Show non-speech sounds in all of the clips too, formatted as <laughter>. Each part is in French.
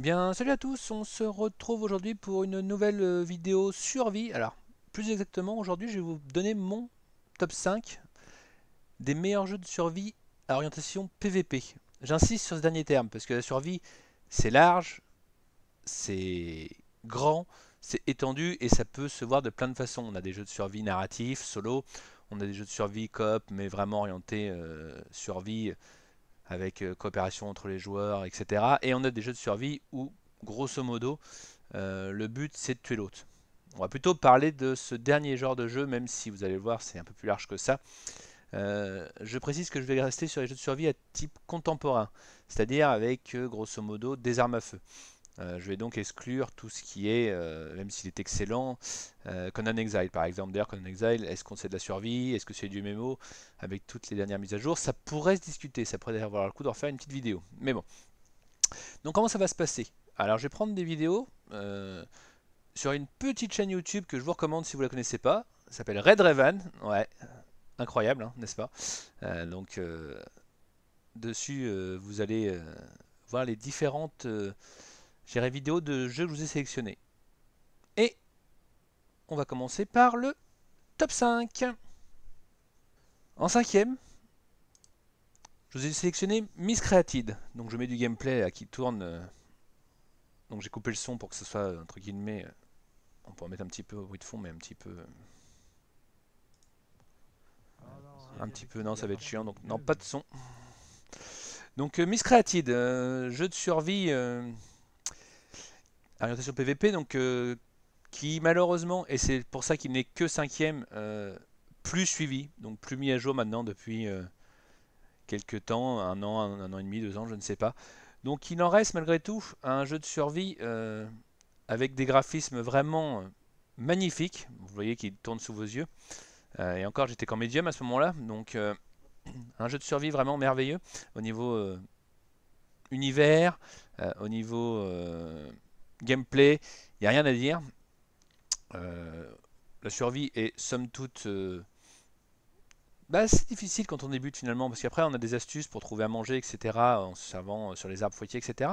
Eh bien, salut à tous, on se retrouve aujourd'hui pour une nouvelle euh, vidéo survie. Alors, plus exactement, aujourd'hui, je vais vous donner mon top 5 des meilleurs jeux de survie à orientation PVP. J'insiste sur ce dernier terme, parce que la survie, c'est large, c'est grand, c'est étendu, et ça peut se voir de plein de façons. On a des jeux de survie narratifs, solo, on a des jeux de survie coop, mais vraiment orientés euh, survie avec euh, coopération entre les joueurs, etc. Et on a des jeux de survie où, grosso modo, euh, le but c'est de tuer l'autre. On va plutôt parler de ce dernier genre de jeu, même si vous allez le voir, c'est un peu plus large que ça. Euh, je précise que je vais rester sur les jeux de survie à type contemporain, c'est-à-dire avec grosso modo des armes à feu. Euh, je vais donc exclure tout ce qui est, euh, même s'il est excellent, euh, Conan Exile par exemple. D'ailleurs, Conan Exile, est-ce qu'on sait de la survie Est-ce que c'est du mémo Avec toutes les dernières mises à jour, ça pourrait se discuter. Ça pourrait avoir le coup d'en faire une petite vidéo. Mais bon. Donc, comment ça va se passer Alors, je vais prendre des vidéos sur une petite chaîne YouTube que je vous recommande si vous ne la connaissez pas. Ça s'appelle Red Raven. Ouais, incroyable, hein, n'est-ce pas Donc, dessus, vous allez voir les différentes. J'irai vidéo de jeux que je vous ai sélectionné. Et on va commencer par le top 5. En cinquième, je vous ai sélectionné Miss Created. Donc je mets du gameplay à qui tourne. Euh, donc j'ai coupé le son pour que ce soit euh, entre guillemets. Euh, on peut mettre un petit peu au bruit de fond, mais un petit peu. un petit peu, non, ça va être chiant. Donc non, pas de son. Donc Miss Created, jeu de survie orientation PVP, donc euh, qui malheureusement, et c'est pour ça qu'il n'est que cinquième, euh, plus suivi, donc plus mis à jour maintenant depuis euh, quelques temps, un an, un, un, an et demi, deux ans, je ne sais pas. Donc il en reste malgré tout un jeu de survie euh, avec des graphismes vraiment magnifiques. Vous voyez qu'il tourne sous vos yeux. et encore, j'étais qu'en médium à ce moment-là, donc un jeu de survie vraiment merveilleux au niveau univers, au niveau gameplay, il n'y a rien à dire. Euh, la survie est somme toute euh, bah, c'est difficile quand on débute finalement, parce qu'après on a des astuces pour trouver à manger, etc., en se servant euh, sur les arbres foitiers etc.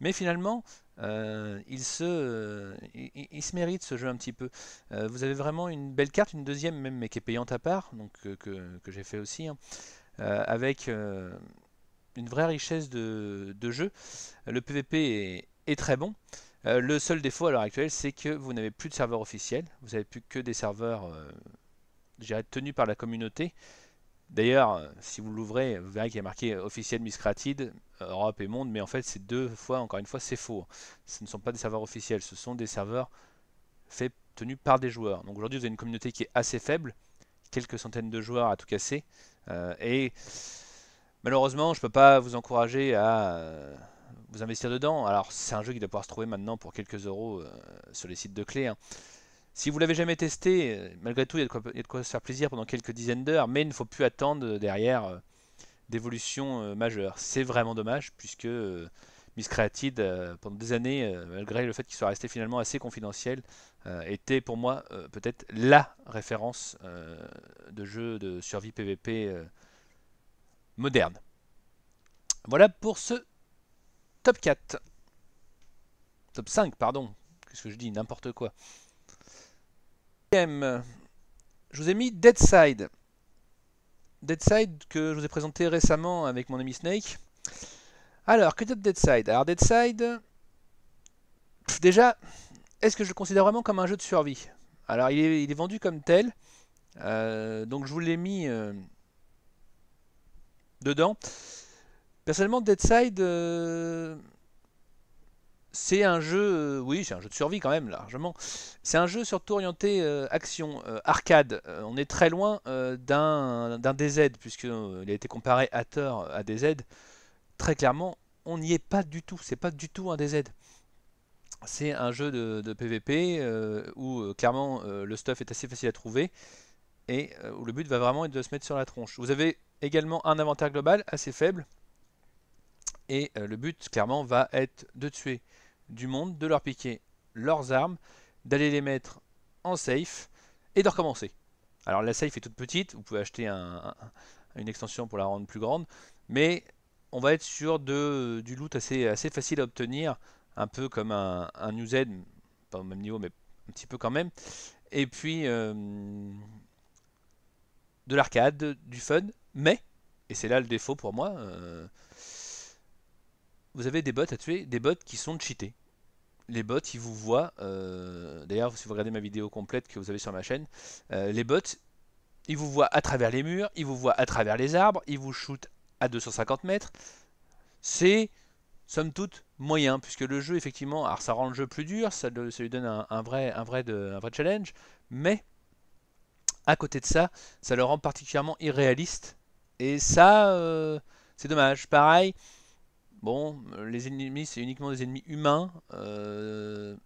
Mais finalement, il, se, il, se mérite ce jeu un petit peu. vous avez vraiment une belle carte, une deuxième même, mais qui est payante à part, donc que, j'ai fait aussi, hein. avec une vraie richesse de, jeu. Le PVP est très bon. Euh, le seul défaut à l'heure actuelle, c'est que vous n'avez plus de serveur officiel. Vous n'avez plus que des serveurs euh, tenus par la communauté. D'ailleurs, euh, si vous l'ouvrez, vous verrez qu'il y a marqué officiel Miscratid, Europe et Monde, mais en fait, c'est deux fois, encore une fois, c'est faux. Ce ne sont pas des serveurs officiels, ce sont des serveurs tenus par des joueurs. Donc aujourd'hui, vous avez une communauté qui est assez faible, quelques centaines de joueurs à tout casser, et malheureusement, je ne peux pas vous encourager à vous investir dedans. Alors c'est un jeu qui doit pouvoir se trouver maintenant pour quelques euros euh, sur les sites de clé hein. Si vous l'avez jamais testé, euh, malgré tout, il y, a de quoi se faire plaisir pendant quelques dizaines d'heures, mais il ne faut plus attendre derrière euh, d'évolution majeure. C'est vraiment dommage puisque Miss Created pendant des années, malgré le fait qu'il soit resté finalement assez confidentiel, était pour moi peut-être LA référence de jeu de survie PVP moderne. Voilà pour ce Top 4. Top 5, pardon. Qu'est-ce que je dis N'importe quoi. Je vous ai mis Deadside. Deadside que je vous ai présenté récemment avec mon ami Snake. Alors, que dit Deadside Alors, Deadside. déjà, est-ce que je le considère vraiment comme un jeu de survie Alors, il est, vendu comme tel. Euh, donc, je vous l'ai mis euh, dedans. Personnellement, Deadside, euh, c'est un jeu, euh, oui, c'est un jeu de survie quand même, largement. C'est un jeu surtout orienté euh, action, arcade. on est très loin d'un DZ, puisqu'il a été comparé à tort à DZ. Très clairement, on n'y est pas du tout, c'est pas du tout un DZ. C'est un jeu de, de PVP où clairement le stuff est assez facile à trouver et où le but va vraiment être de se mettre sur la tronche. Vous avez également un inventaire global assez faible, et euh, le but, clairement, va être de tuer du monde, de leur piquer leurs armes, d'aller les mettre en safe et de recommencer. Alors la safe est toute petite, vous pouvez acheter une extension pour la rendre plus grande, mais on va être sur de, du loot assez, assez facile à obtenir, un peu comme un, New Z, pas au même niveau, mais un petit peu quand même. Et puis euh, de l'arcade, du fun, mais, et c'est là le défaut pour moi, euh, vous avez des bots à tuer, des bots qui sont cheatés. Les bots, ils vous voient, euh, d'ailleurs si vous regardez ma vidéo complète que vous avez sur ma chaîne, euh, les bots, ils vous voient à travers les murs, ils vous voient à travers les arbres, ils vous shootent à 250 mètres. C'est, somme toute, moyen, puisque le jeu, effectivement, ça rend le jeu plus dur, ça, lui donne un, vrai, un, vrai vrai challenge, mais à côté de ça, ça le rend particulièrement irréaliste. Et ça, euh, c'est dommage. Pareil, Bon, euh, les ennemis, c'est uniquement des ennemis humains. Euh,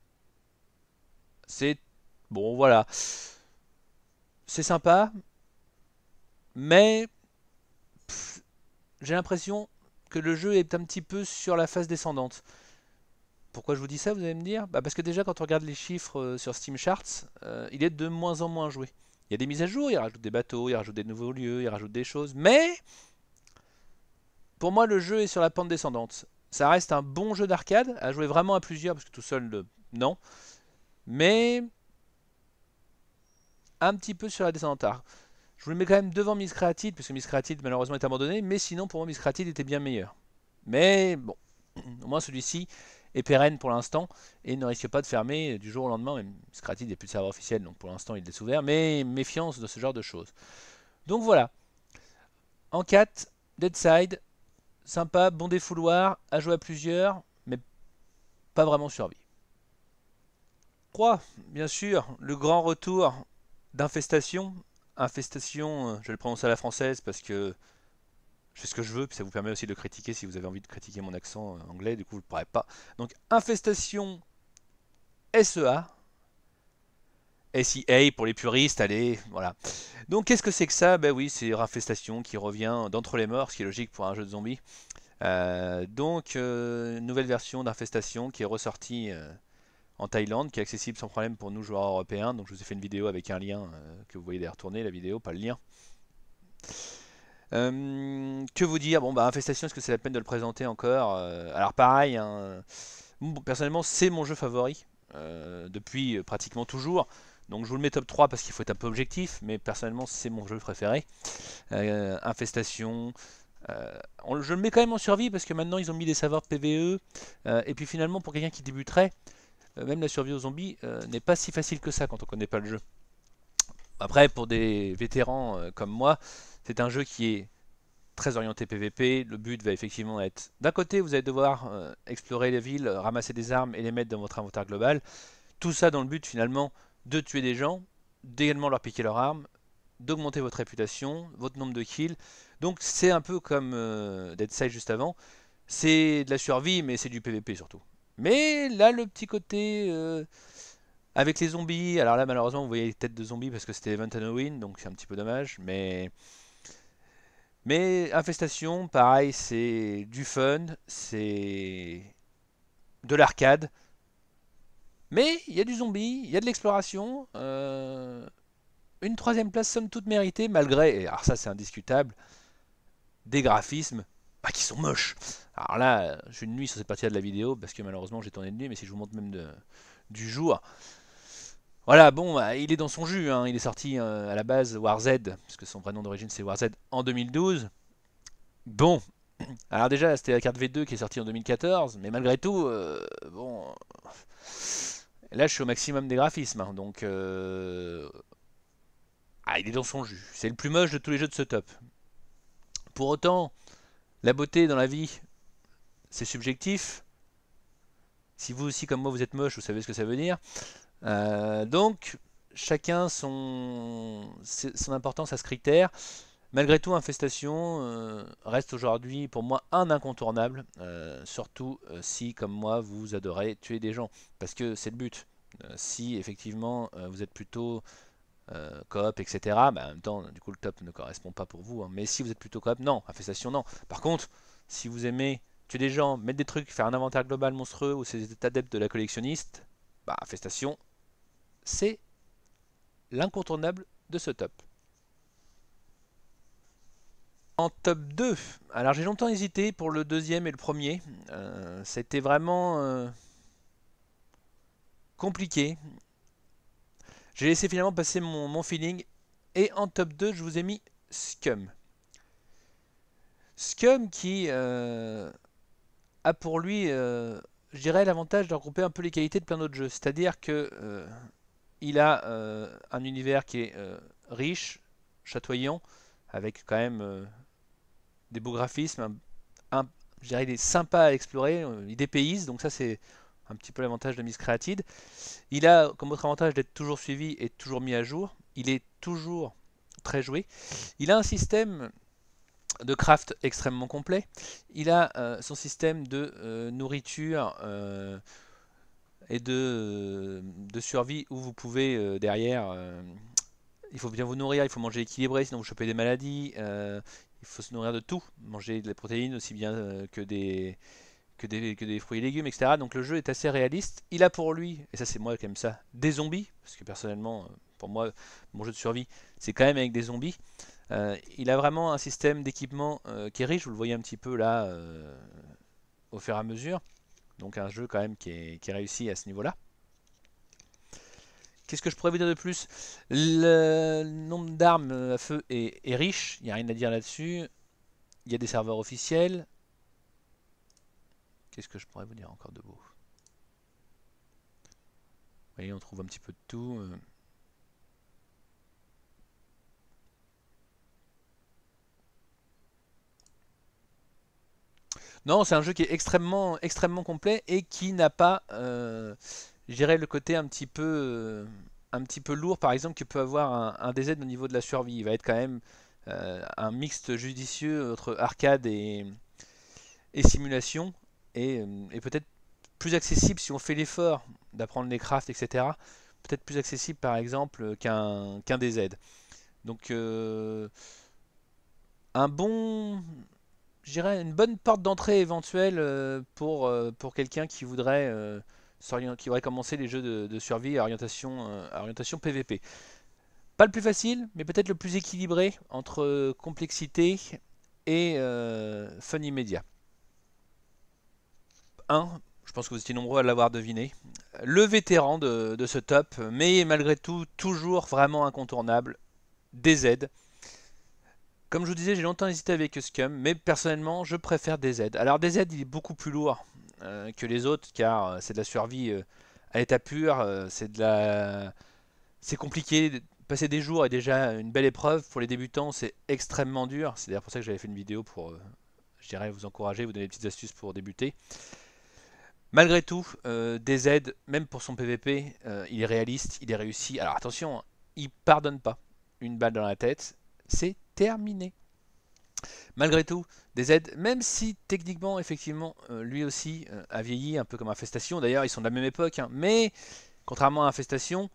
c'est... Bon, voilà. C'est sympa. Mais... J'ai l'impression que le jeu est un petit peu sur la phase descendante. Pourquoi je vous dis ça, vous allez me dire bah Parce que déjà, quand on regarde les chiffres euh, sur Steam Charts, il est de moins en moins joué. Il y a des mises à jour, il rajoute des bateaux, il rajoute des nouveaux lieux, il rajoute des choses, mais pour moi, le jeu est sur la pente descendante. Ça reste un bon jeu d'arcade, à jouer vraiment à plusieurs, parce que tout seul, euh, non. Mais un petit peu sur la descendante. Je vous le mets quand même devant Miss parce puisque Miss malheureusement est abandonné, mais sinon pour moi Miss était bien meilleur. Mais bon, au moins celui-ci est pérenne pour l'instant et ne risque pas de fermer du jour au lendemain. Même n'est plus de serveur officiel, donc pour l'instant il est ouvert, mais méfiance de ce genre de choses. Donc voilà. En 4, Deadside, sympa, bon défouloir, à jouer à plusieurs, mais pas vraiment survie. 3. Bien sûr, le grand retour d'infestation. Infestation, euh, je le prononce à la française parce que je fais ce que je veux, puis ça vous permet aussi de critiquer si vous avez envie de critiquer mon accent euh, anglais, du coup vous ne pourrez pas. Donc infestation SEA, SEA pour les puristes, allez, voilà. Donc qu'est-ce que c'est que ça Ben oui, c'est Infestation qui revient d'entre les morts, ce qui est logique pour un jeu de zombies. Euh, donc, euh, nouvelle version d'Infestation qui est ressortie euh, en Thaïlande, qui est accessible sans problème pour nous joueurs européens. Donc je vous ai fait une vidéo avec un lien que vous voyez derrière tourner, la vidéo, pas le lien. que vous dire Bon, bah Infestation, est-ce que c'est la peine de le présenter encore Alors pareil, hein, personnellement, c'est mon jeu favori depuis pratiquement toujours. Donc je vous le mets top 3 parce qu'il faut être un peu objectif, mais personnellement c'est mon jeu préféré. Euh, infestation. Euh, je le mets quand même en survie parce que maintenant ils ont mis des savoirs PVE. Euh, et puis finalement pour quelqu'un qui débuterait, même la survie aux zombies n'est pas si facile que ça quand on connaît pas le jeu. Après pour des vétérans comme moi, c'est un jeu qui est très orienté PVP. Le but va effectivement être d'un côté vous allez devoir explorer les villes, ramasser des armes et les mettre dans votre inventaire global. Tout ça dans le but finalement de tuer des gens, d'également leur piquer leur arme, d'augmenter votre réputation, votre nombre de kills. Donc c'est un peu comme d'être euh, Deadside juste avant. C'est de la survie, mais c'est du PvP surtout. Mais là, le petit côté euh, avec les zombies. Alors là, malheureusement, vous voyez les têtes de zombies parce que c'était Event Halloween, donc c'est un petit peu dommage. Mais mais Infestation, pareil, c'est du fun, c'est de l'arcade. Mais il y a du zombie, il y a de l'exploration. Euh, une troisième place somme toute méritée, malgré, et alors ça c'est indiscutable, des graphismes bah, qui sont moches. Alors là, je une nuit sur cette partie-là de la vidéo, parce que malheureusement j'ai tourné de nuit, mais si je vous montre même de, du jour... Voilà, bon, bah, il est dans son jus, hein. il est sorti euh, à la base WarZ, que son vrai nom d'origine c'est WarZ, en 2012. Bon, <clears throat> alors déjà c'était la carte V2 qui est sortie en 2014, mais malgré tout, euh, bon... Là, je suis au maximum des graphismes, hein, donc... Euh, ah, il est dans son jus. C'est le plus moche de tous les jeux de ce top. Pour autant, la beauté dans la vie, c'est subjectif. Si vous aussi, comme moi, vous êtes moche, vous savez ce que ça veut dire. Euh, donc, chacun son, son importance à ce critère. Malgré tout, Infestation euh, reste aujourd'hui pour moi un incontournable, euh, surtout euh, si, comme moi, vous adorez tuer des gens, parce que c'est le but. si effectivement vous êtes plutôt coop, etc., bah, en même temps, du coup, le top ne correspond pas pour vous, hein. mais si vous êtes plutôt coop, non, Infestation, non. Par contre, si vous aimez tuer des gens, mettre des trucs, faire un inventaire global monstrueux, ou si vous êtes adepte de la collectionniste, bah, Infestation, c'est l'incontournable de ce top. En top 2, alors j'ai longtemps hésité pour le deuxième et le premier. Euh, c'était vraiment euh, compliqué. J'ai laissé finalement passer mon, feeling. Et en top 2, je vous ai mis Scum. Scum qui euh, a pour lui, je dirais, l'avantage de regrouper un peu les qualités de plein d'autres jeux. C'est-à-dire que il a un univers qui est riche, chatoyant, avec quand même des beaux graphismes, un, sympa à explorer, euh, il dépaysent, donc ça c'est un petit peu l'avantage de Miss Creatide. Il a comme autre avantage d'être toujours suivi et toujours mis à jour, il est toujours très joué. Il a un système de craft extrêmement complet, il a euh, son système de euh, nourriture et de, survie où vous pouvez derrière il faut bien vous nourrir, il faut manger équilibré, sinon vous chopez des maladies il faut se nourrir de tout, manger de la protéines aussi bien euh, que des, que des, que des, fruits et légumes, etc. Donc le jeu est assez réaliste. Il a pour lui, et ça c'est moi quand même ça, des zombies, parce que personnellement, euh, pour moi, mon jeu de survie, c'est quand même avec des zombies. Euh, il a vraiment un système d'équipement qui est riche, vous le voyez un petit peu là, au fur et à mesure. Donc un jeu quand même qui est, qui est réussi à ce niveau-là. Qu'est-ce que je pourrais vous dire de plus Le nombre d'armes à feu est, riche, il n'y a rien à dire là-dessus. Il y a des serveurs officiels. Qu'est-ce que je pourrais vous dire encore de beau Vous voyez, on trouve un petit peu de tout. Euh. Non, c'est un jeu qui est extrêmement, extrêmement complet et qui n'a pas, euh, dirais le côté un petit peu euh, un petit peu lourd par exemple qui peut avoir un, DZ au niveau de la survie. Il va être quand même euh, un mixte judicieux entre arcade et, et simulation euh, et, peut-être plus accessible si on fait l'effort d'apprendre les crafts etc. Peut-être plus accessible par exemple qu'un qu'un DZ. Donc un bon je une bonne porte d'entrée éventuelle pour, pour quelqu'un qui voudrait qui aurait commencé les jeux de, survie à orientation, euh, orientation PVP. Pas le plus facile, mais peut-être le plus équilibré entre complexité et euh, fun immédiat. 1. Je pense que vous étiez nombreux à l'avoir deviné. Le vétéran de, de, ce top, mais malgré tout, toujours vraiment incontournable. DZ. Comme je vous disais, j'ai longtemps hésité avec Scum, mais personnellement, je préfère DZ. Alors DZ, il est beaucoup plus lourd euh, que les autres car euh, c'est de la survie euh, à l'état pur, c'est de la... C'est compliqué, passer des jours est déjà une belle épreuve, pour les débutants c'est extrêmement dur, c'est d'ailleurs pour ça que j'avais fait une vidéo pour, je dirais, vous encourager, vous donner des petites astuces pour débuter. Malgré tout, des aides, même pour son PVP, il est réaliste, il est réussi. Alors attention, hein, il pardonne pas une balle dans la tête, c'est terminé. Malgré tout, aides, même si techniquement, effectivement, euh, lui aussi euh, a vieilli, un peu comme Infestation. D'ailleurs, ils sont de la même époque, hein. mais contrairement à Infestation,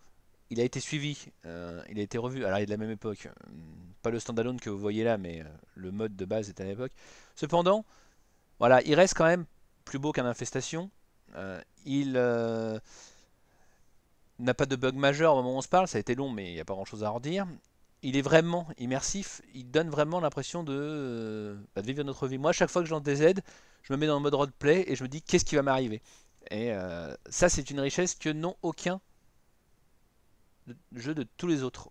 il a été suivi, euh, il a été revu. Alors, il est de la même époque, hmm, pas le standalone que vous voyez là, mais le mode de base est à l'époque. Cependant, voilà, il reste quand même plus beau qu'un Infestation. il n'a pas de bug majeur au moment où on se parle, ça a été long, mais il n'y a pas grand chose à redire il est vraiment immersif, il donne vraiment l'impression de, euh, bah, vivre notre vie. Moi, chaque fois que des Z, je me mets dans le mode roleplay et je me dis qu'est-ce qui va m'arriver. Et euh, ça, c'est une richesse que n'ont aucun jeu de tous les autres.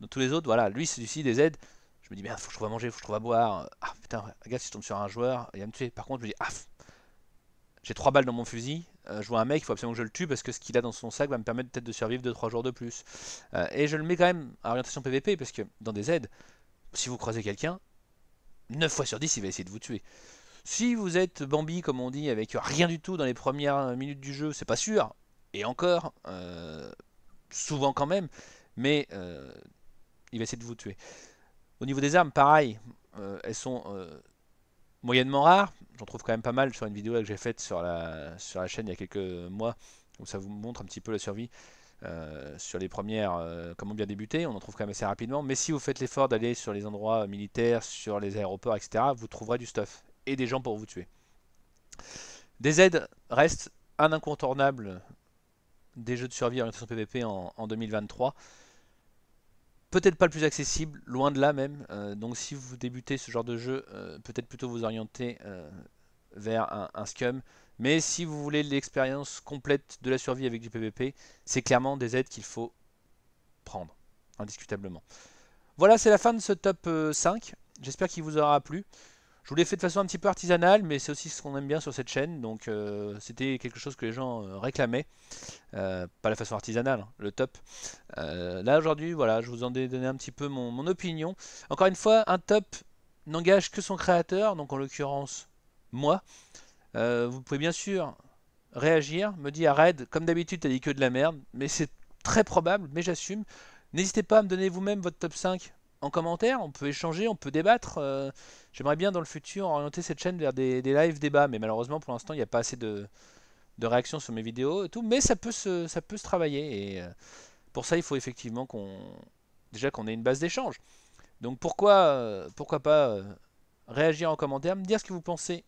De tous les autres, voilà, lui, c'est du Z, Je me dis, bien, faut que je trouve à manger, faut que je trouve à boire. Ah putain, regarde, si je tombe sur un joueur, il va me tuer. Par contre, je me dis, ah, j'ai 3 balles dans mon fusil, euh, je vois un mec, il faut absolument que je le tue parce que ce qu'il a dans son sac va me permettre peut-être de survivre 2-3 jours de plus. Euh, et je le mets quand même à orientation PVP parce que dans des Z, si vous croisez quelqu'un, 9 fois sur 10 il va essayer de vous tuer. Si vous êtes Bambi comme on dit, avec rien du tout dans les premières minutes du jeu, c'est pas sûr, et encore, euh, souvent quand même, mais il va essayer de vous tuer. Au niveau des armes, pareil, elles sont moyennement rare, J'en trouve quand même pas mal sur une vidéo que j'ai faite sur la, sur la chaîne il y a quelques mois, où ça vous montre un petit peu la survie. Euh, sur les premières, euh, comment bien débuter, on en trouve quand même assez rapidement. Mais si vous faites l'effort d'aller sur les endroits euh, militaires, sur les aéroports, etc., vous trouverez du stuff et des gens pour vous tuer. Des aides restent un incontournable des jeux de survie orientation PVP en 2023 peut-être pas le plus accessible, loin de là même. Euh, donc si vous débutez ce genre de jeu, euh, peut-être plutôt vous orienter euh, vers un, un, scum. Mais si vous voulez l'expérience complète de la survie avec du PvP, c'est clairement des aides qu'il faut prendre, indiscutablement. Voilà, c'est la fin de ce top 5. J'espère qu'il vous aura plu. Je vous l'ai fait de façon un petit peu artisanale, mais c'est aussi ce qu'on aime bien sur cette chaîne. Donc euh, c'était quelque chose que les gens euh, réclamaient. Euh, pas la façon artisanale, hein, le top. là aujourd'hui, voilà, je vous en ai donné un petit peu mon, opinion. Encore une fois, un top n'engage que son créateur, donc en l'occurrence moi. vous pouvez bien sûr réagir, me dire Red, comme d'habitude t'as dit que de la merde, mais c'est très probable, mais j'assume. N'hésitez pas à me donner vous-même votre top 5 en commentaire, on peut échanger, on peut débattre. Euh, j'aimerais bien dans le futur orienter cette chaîne vers des, live débats, mais malheureusement pour l'instant il n'y a pas assez de, réactions sur mes vidéos et tout, mais ça peut se, ça peut se travailler et euh, pour ça il faut effectivement qu'on déjà qu'on ait une base d'échange. Donc pourquoi, euh, pourquoi pas réagir en commentaire, me dire ce que vous pensez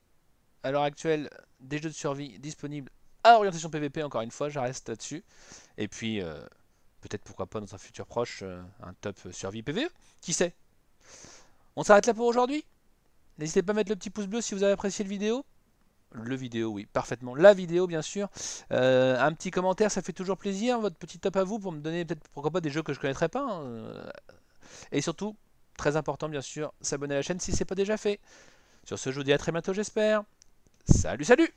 à l'heure actuelle des jeux de survie disponibles à orientation PVP encore une fois, je reste là-dessus. Et puis Peut-être pourquoi pas dans un futur proche euh, un top survie PVE Qui sait On s'arrête là pour aujourd'hui N'hésitez pas à mettre le petit pouce bleu si vous avez apprécié la vidéo. Le vidéo, oui, parfaitement. La vidéo, bien sûr. Euh, un petit commentaire, ça fait toujours plaisir. Votre petit top à vous pour me donner peut-être, pourquoi pas, des jeux que je ne connaîtrais pas. Hein. Et surtout, très important, bien sûr, s'abonner à la chaîne si ce n'est pas déjà fait. Sur ce, je vous dis à très bientôt, j'espère. Salut, salut